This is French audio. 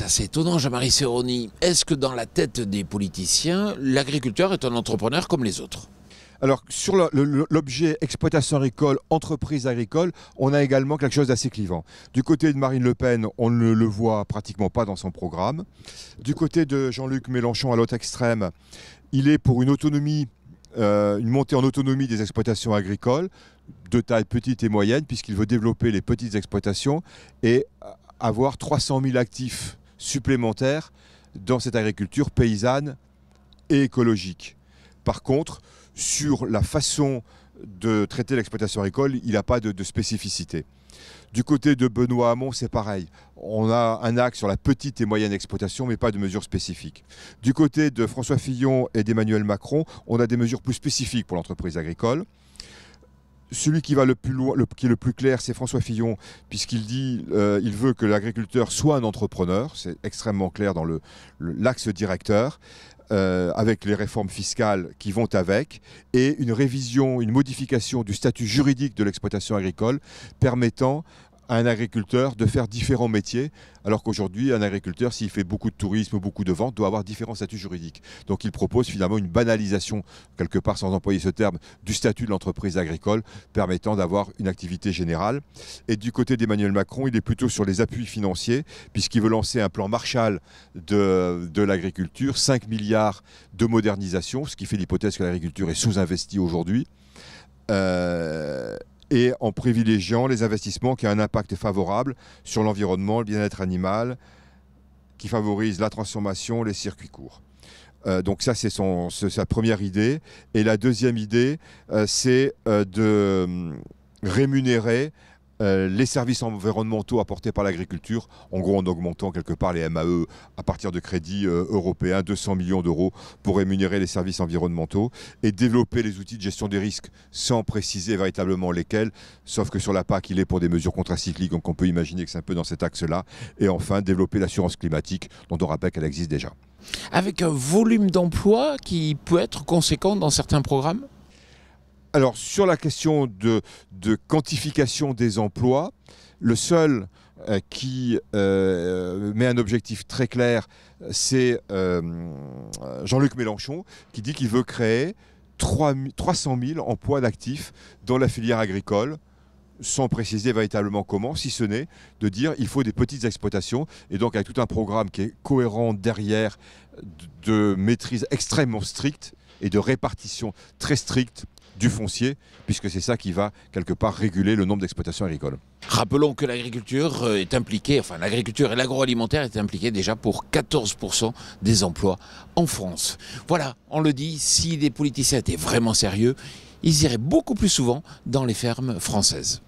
c'est assez étonnant, Jean-Marie Serroni. Est-ce que dans la tête des politiciens, l'agriculteur est un entrepreneur comme les autres alors, sur l'objet exploitation agricole, entreprise agricole, on a également quelque chose d'assez clivant. Du côté de Marine Le Pen, on ne le voit pratiquement pas dans son programme. Du côté de Jean-Luc Mélenchon, à l'autre extrême, il est pour une autonomie, euh, une montée en autonomie des exploitations agricoles, de taille petite et moyenne, puisqu'il veut développer les petites exploitations et avoir 300 000 actifs supplémentaire dans cette agriculture paysanne et écologique. Par contre, sur la façon de traiter l'exploitation agricole, il n'a pas de, de, spécificité. Du côté de Benoît Hamon, c'est pareil. On a un axe sur la petite et moyenne exploitation, mais pas de mesures spécifiques. Du côté de François Fillon et d'Emmanuel Macron, on a des mesures plus spécifiques pour l'entreprise agricole celui qui va le plus loin, qui est le plus clair, c'est François Fillon, puisqu'il dit, euh, il veut que l'agriculteur soit un entrepreneur. C'est extrêmement clair dans le l'axe directeur. Euh, avec les réformes fiscales qui vont avec, et une révision, une modification du statut juridique de l'exploitation agricole permettant un agriculteur de faire différents métiers, alors qu'aujourd'hui, un agriculteur, s'il fait beaucoup de tourisme, beaucoup de ventes, doit avoir différents statuts juridiques. Donc il propose finalement une banalisation, quelque part sans employer ce terme, du statut de l'entreprise agricole, permettant d'avoir une activité générale. Et du côté d'Emmanuel Macron, il est plutôt sur les appuis financiers, puisqu'il veut lancer un plan Marshall de, l'agriculture, 5 milliards de modernisation, ce qui fait l'hypothèse que l'agriculture est sous-investie aujourd'hui. Euh, et en privilégiant les investissements qui ont un impact favorable sur l'environnement, le bien-être animal, qui favorise la transformation, les circuits courts. Euh, donc ça, c'est sa première idée. Et la deuxième idée, euh, c'est euh, de hum, rémunérer euh, les services environnementaux apportés par l'agriculture, en gros en augmentant quelque part les MAE à partir de crédits euh, européens, 200 millions d'euros pour rémunérer les services environnementaux, et développer les outils de gestion des risques sans préciser véritablement lesquels, sauf que sur la PAC, il est pour des mesures contracycliques, donc on peut imaginer que c'est un peu dans cet axe-là, et enfin développer l'assurance climatique, dont on rappelle qu'elle existe déjà. Avec un volume d'emplois qui peut être conséquent dans certains programmes alors sur la question de, quantification des emplois, le seul euh, qui euh, met un objectif très clair, c'est euh, Jean-Luc Mélenchon, qui dit qu'il veut créer 300 000 emplois d'actifs dans la filière agricole sans préciser véritablement comment, si ce n'est de dire il faut des petites exploitations, et donc avec tout un programme qui est cohérent derrière de maîtrise extrêmement stricte et de répartition très stricte du foncier, puisque c'est ça qui va quelque part réguler le nombre d'exploitations agricoles. Rappelons que l'agriculture euh, est impliquée, enfin l'agriculture et l'agroalimentaire est impliqués déjà pour 14% des emplois en France. Voilà, on le dit, si les politiciens étaient vraiment sérieux, ils iraient beaucoup plus souvent dans les fermes françaises.